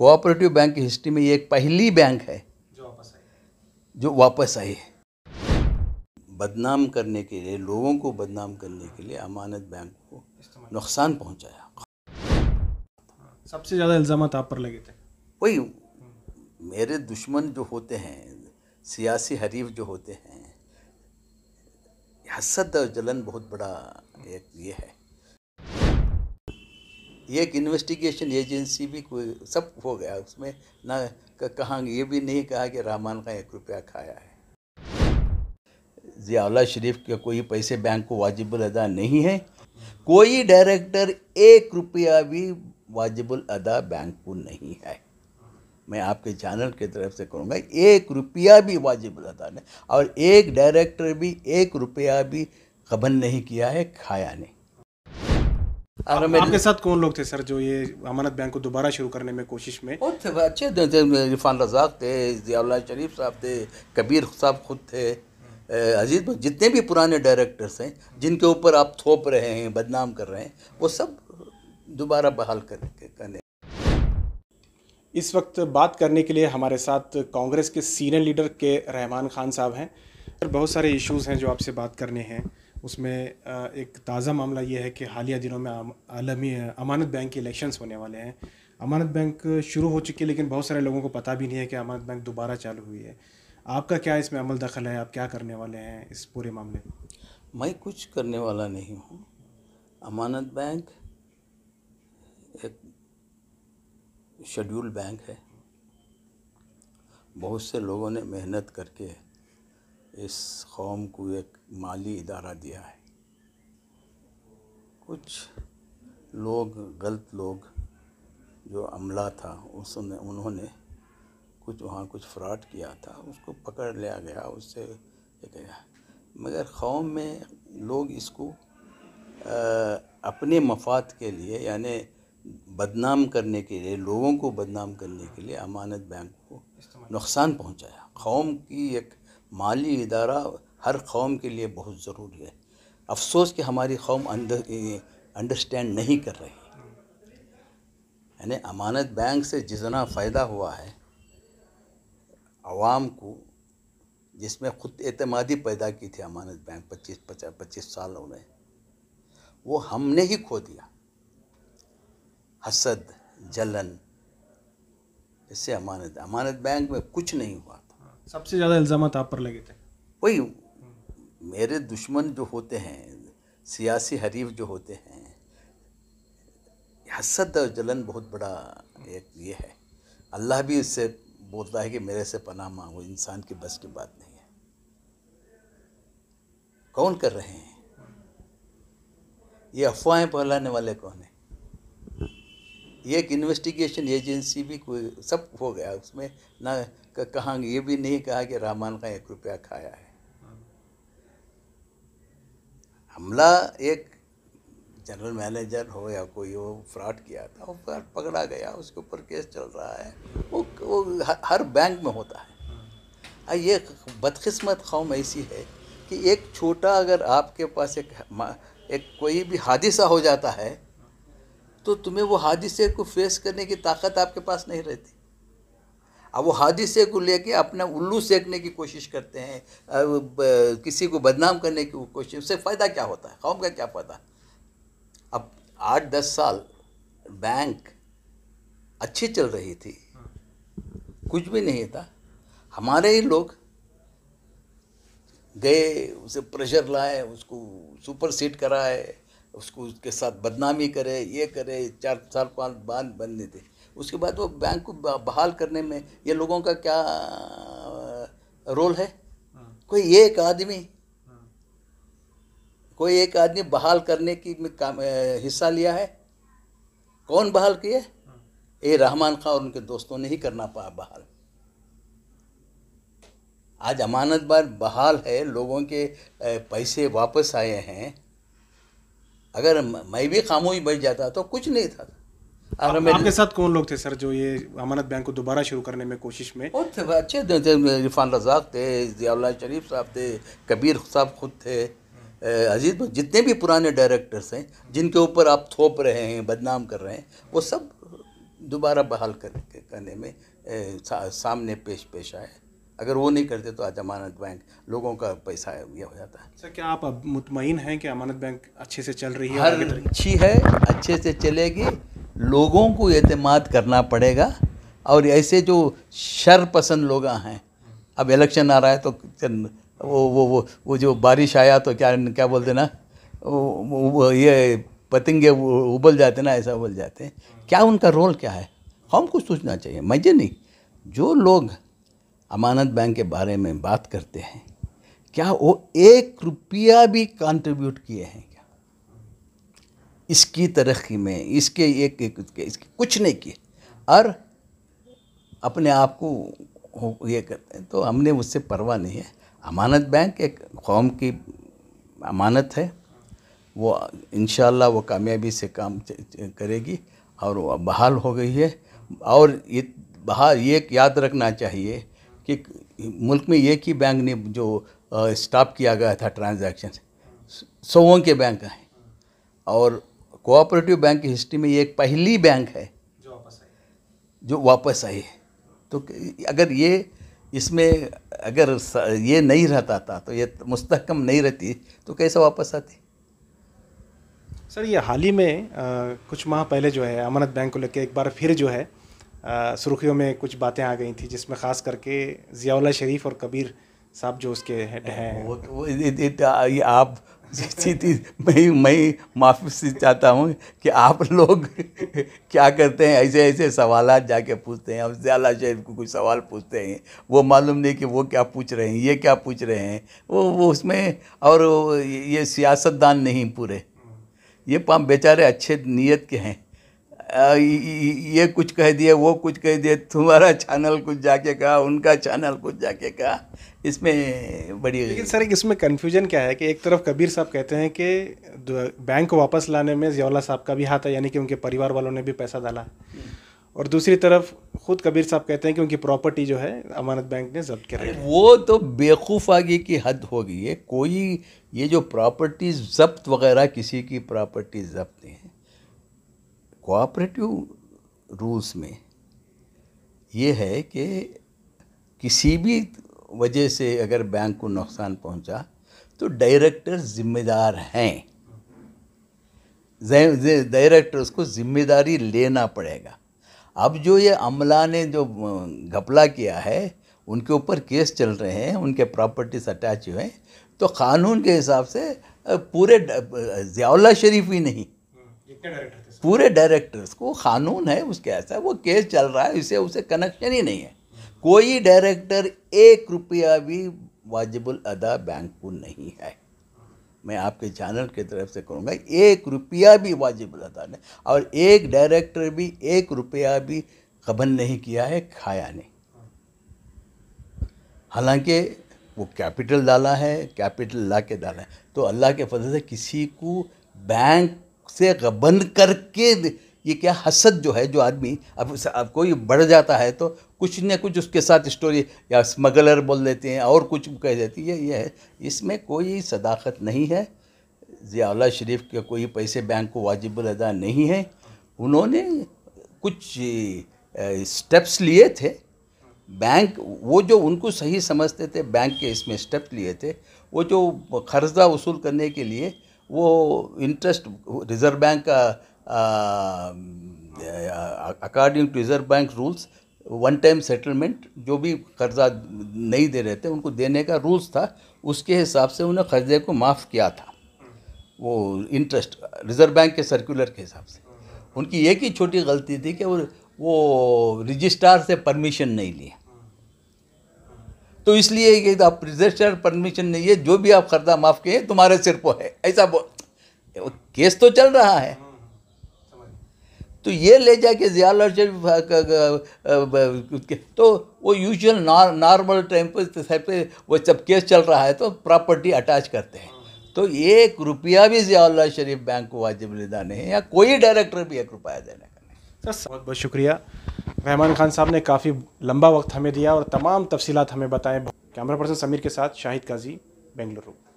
Cooperative bank की history में ये एक पहली बैंक है जो वापस आई है बदनाम करने के लिए लोगों को बदनाम करने के लिए अमानत बैंक को नुकसान पहुंचाया सबसे ज़्यादा इल्ज़ाम आप पर लगे थे वही हम्म। मेरे दुश्मन जो होते हैं सियासी हरीफ जो होते हैं हसद और जलन बहुत बड़ा एक ये है एक इन्वेस्टिगेशन एजेंसी भी कोई सब हो गया उसमें ना कहाँ ये भी नहीं कहा कि रहमान का एक रुपया खाया है जियाला शरीफ के कोई पैसे बैंक को वाजिबुल अदा नहीं है कोई डायरेक्टर एक रुपया भी वाजिबुल अदा बैंक को नहीं है मैं आपके चैनल की तरफ से कहूँगा एक रुपया भी वाजिब अदा नहीं और एक डायरेक्टर भी एक रुपया भी खबन नहीं किया है खाया नहीं आपके साथ कौन लोग थे सर जो ये अमानत बैंक को दोबारा शुरू करने में कोशिश में बहुत थे अच्छे इरफान रजाक थे जियाल शरीफ साहब थे कबीर साहब खुद थे अजीज जितने भी पुराने डायरेक्टर्स हैं जिनके ऊपर आप थोप रहे हैं बदनाम कर रहे हैं वो सब दोबारा बहाल कर करने इस वक्त बात करने के लिए हमारे साथ कांग्रेस के सीनियर लीडर के रहमान खान साहब हैं सर बहुत सारे इश्यूज़ हैं जो आपसे बात करने हैं उसमें एक ताज़ा मामला ये है कि हालिया दिनों में आलमी अमानत बैंक के इलेक्शंस होने वाले हैं अमानत बैंक शुरू हो चुकी है लेकिन बहुत सारे लोगों को पता भी नहीं है कि अमानत बैंक दोबारा चालू हुई है आपका क्या इसमें अमल दखल है आप क्या करने वाले हैं इस पूरे मामले में मैं कुछ करने वाला नहीं हूँ अमानत बैंक एक शेड्यूल बैंक है बहुत से लोगों ने मेहनत करके इस कौम को एक माली इदारा दिया है कुछ लोग गलत लोग जो अमला था उसने उन्होंने कुछ वहाँ कुछ फ्रॉड किया था उसको पकड़ लिया गया उससे गया मगर कौम में लोग इसको आ, अपने मफाद के लिए यानी बदनाम करने के लिए लोगों को बदनाम करने के लिए अमानत बैंक को नुकसान पहुंचाया कौम की एक माली इदारा हर कौम के लिए बहुत ज़रूरी है अफसोस कि हमारी कौम अंडरस्टैंड नहीं कर रही यानी अमानत बैंक से जितना फ़ायदा हुआ है आवाम को जिसमें खुद अतमादी पैदा की थी अमानत बैंक पच्चीस पचास पच्चीस सालों में वो हमने ही खो दिया हसद जलन इससे अमानत अमानत बैंक में कुछ नहीं हुआ सबसे ज़्यादा इल्ज़ाम आप पर लगे थे वही मेरे दुश्मन जो होते हैं सियासी हरीफ जो होते हैं हसद और जलन बहुत बड़ा एक ये है अल्लाह भी इससे बोलता है कि मेरे से पनाह मांगो इंसान की बस की बात नहीं है कौन कर रहे हैं ये अफवाहें फैलाने वाले कौन हैं एक इन्वेस्टिगेशन एजेंसी भी कोई सब हो गया उसमें ना कहा ये भी नहीं कहा कि रहमान का एक रुपया खाया है हमला एक जनरल मैनेजर हो या कोई वो फ्रॉड किया था वो पकड़ा गया उसके ऊपर केस चल रहा है वो, वो हर बैंक में होता है ये बदकिस्मत कौम ऐसी है कि एक छोटा अगर आपके पास एक एक कोई भी हादिसा हो जाता है तो तुम्हें वो हादिसे को फेस करने की ताकत आपके पास नहीं रहती अब वो हादिसे को लेके अपना उल्लू सेकने की कोशिश करते हैं किसी को बदनाम करने की कोशिश उससे फ़ायदा क्या होता है कौम का क्या फ़ायदा अब आठ दस साल बैंक अच्छी चल रही थी कुछ भी नहीं था हमारे ही लोग गए उसे प्रेशर लाए उसको सुपर सीट कराए उसको उसके साथ बदनामी करे ये करे चार चार पाँच बांध बनने थे उसके बाद वो बैंक को बहाल करने में ये लोगों का क्या रोल है हाँ। कोई एक आदमी कोई एक आदमी बहाल करने की में काम हिस्सा लिया है कौन बहाल किए हाँ। ए रहमान खान और उनके दोस्तों ने ही करना पाया बहाल आज अमानत बार बहाल है लोगों के पैसे वापस आए हैं अगर मैं भी खामोश बच जाता तो कुछ नहीं था अगर आप, आपके साथ कौन लोग थे सर जो ये अमानत बैंक को दोबारा शुरू करने में कोशिश में और थे अच्छे थे इरफान रजाक थे ज़ियाल शरीफ साहब थे कबीर साहब खुद थे अजीत जितने भी पुराने डायरेक्टर्स हैं जिनके ऊपर आप थोप रहे हैं बदनाम कर रहे हैं वो सब दोबारा बहाल कर, करने में सामने पेश पेश आए अगर वो नहीं करते तो आज अमानत बैंक लोगों का पैसा यह हो जाता है सर क्या आप अब मुतमिन हैं कि अमानत बैंक अच्छे से चल रही है हर अच्छी है अच्छे से चलेगी लोगों को अतमाद करना पड़ेगा और ऐसे जो शर पसंद लोग हैं अब इलेक्शन आ रहा है तो वो वो वो वो जो बारिश आया तो क्या क्या बोलते ना वो, ये पतंगे उबल जाते ना ऐसा उबल जाते हैं क्या उनका रोल क्या है हम कुछ सोचना चाहिए मुझे नहीं जो लोग अमानत बैंक के बारे में बात करते हैं क्या वो एक रुपया भी कंट्रीब्यूट किए हैं क्या इसकी तरक्की में इसके एक एक इसके कुछ नहीं किए और अपने आप को ये करते हैं तो हमने उससे परवाह नहीं है अमानत बैंक एक कौम की अमानत है वो इन वो कामयाबी से काम करेगी और वो बहाल हो गई है और ये बहाल ये याद रखना चाहिए कि मुल्क में एक ही बैंक ने जो स्टॉप किया गया था ट्रांजैक्शन सौों के बैंक हैं और कोऑपरेटिव बैंक की हिस्ट्री में ये एक पहली बैंक है जो वापस आई जो वापस आई है तो अगर ये इसमें अगर ये नहीं रहता था तो ये मुस्तकम नहीं रहती तो कैसे वापस आती सर ये हाल ही में आ, कुछ माह पहले जो है अमानत बैंक को लेकर एक बार फिर जो है सुर्खियों में कुछ बातें आ गई थी जिसमें ख़ास करके ज़ियाला शरीफ और कबीर साहब जो उसके हेड हैं वो, तो, वो इत, इत, ये आप चीज मैं मैं माफ़ी से चाहता हूँ कि आप लोग क्या करते हैं ऐसे ऐसे सवाल जाके पूछते हैं अब आला शरीफ को कुछ सवाल पूछते हैं वो मालूम नहीं कि वो क्या पूछ रहे हैं ये क्या पूछ रहे हैं वो वो उसमें और ये सियासतदान नहीं पूरे ये पाम बेचारे अच्छे नीयत के हैं ये कुछ कह दिए वो कुछ कह दिए तुम्हारा चैनल कुछ जाके कहा उनका चैनल कुछ जाके कहा इसमें बड़ी लेकिन सर एक इसमें कन्फ्यूजन क्या है कि एक तरफ कबीर साहब कहते हैं कि बैंक वापस लाने में जियाला साहब का भी हाथ है यानी कि उनके परिवार वालों ने भी पैसा डाला और दूसरी तरफ खुद कबीर साहब कहते हैं कि उनकी प्रॉपर्टी जो है अमानत बैंक ने जब्त कर वो तो आगे की हद हो गई है कोई ये जो प्रॉपर्टी जब्त वगैरह किसी की प्रॉपर्टी जब्त नहीं है कोऑपरेटिव रूल्स में ये है कि किसी भी वजह से अगर बैंक को नुकसान पहुंचा तो डायरेक्टर जिम्मेदार हैं डायरेक्टर उसको जिम्मेदारी लेना पड़ेगा अब जो ये अमला ने जो घपला किया है उनके ऊपर केस चल रहे हैं उनके प्रॉपर्टीज अटैच हुए हैं तो कानून के हिसाब से पूरे जियाउल्ला शरीफ ही नहीं डायरेक्टर हम्म, पूरे डायरेक्टर्स को कानून है उसके ऐसा वो केस चल रहा है इसे उसे कनेक्शन ही नहीं है कोई डायरेक्टर एक रुपया भी वाजिबुल अदा बैंक को नहीं है मैं आपके चैनल की तरफ से कहूँगा एक रुपया भी वाजिबुल अदा नहीं और एक डायरेक्टर भी एक रुपया भी कबन नहीं किया है खाया नहीं हालांकि वो कैपिटल डाला है कैपिटल ला के डाला है तो अल्लाह के फजल से किसी को बैंक से बंद करके ये क्या हसद जो है जो आदमी अब आपको ये बढ़ जाता है तो कुछ न कुछ उसके साथ स्टोरी या स्मगलर बोल देते हैं और कुछ कह देती है ये है इसमें कोई सदाकत नहीं है जियाला शरीफ के कोई पैसे बैंक को वाजिब अदा नहीं है उन्होंने कुछ स्टेप्स लिए थे बैंक वो जो उनको सही समझते थे बैंक के इसमें स्टेप लिए थे वो जो कर्जा वसूल करने के लिए वो इंटरेस्ट रिजर्व बैंक का according to reserve bank rules one time settlement जो भी कर्जा नहीं दे रहे थे उनको देने का रूल्स था उसके हिसाब से उन्हें कर्जे को माफ़ किया था वो इंटरेस्ट रिजर्व बैंक के सर्कुलर के हिसाब से उनकी एक ही छोटी गलती थी कि वो वो रजिस्ट्रार से परमिशन नहीं लिया तो इसलिए कि आप रजिस्टर परमिशन नहीं है जो भी आप खर्दा माफ़ किए तुम्हारे सिर पर है ऐसा बोल केस तो चल रहा है हम्म, तो ये ले जाके जियालर्शर तो वो यूजुअल नॉर्मल टाइम पर वो जब केस चल रहा है तो प्रॉपर्टी अटैच करते हैं हम्म। तो एक रुपया भी जियाउल्ला शरीफ बैंक को वाजिब लिदा नहीं है या कोई डायरेक्टर भी एक रुपया देना सर बहुत बहुत शुक्रिया रहमान खान साहब ने काफ़ी लंबा वक्त हमें दिया और तमाम तफसीत हमें बताएं कैमरा पर्सन समीर के साथ शाहिद काजी बेंगलुरु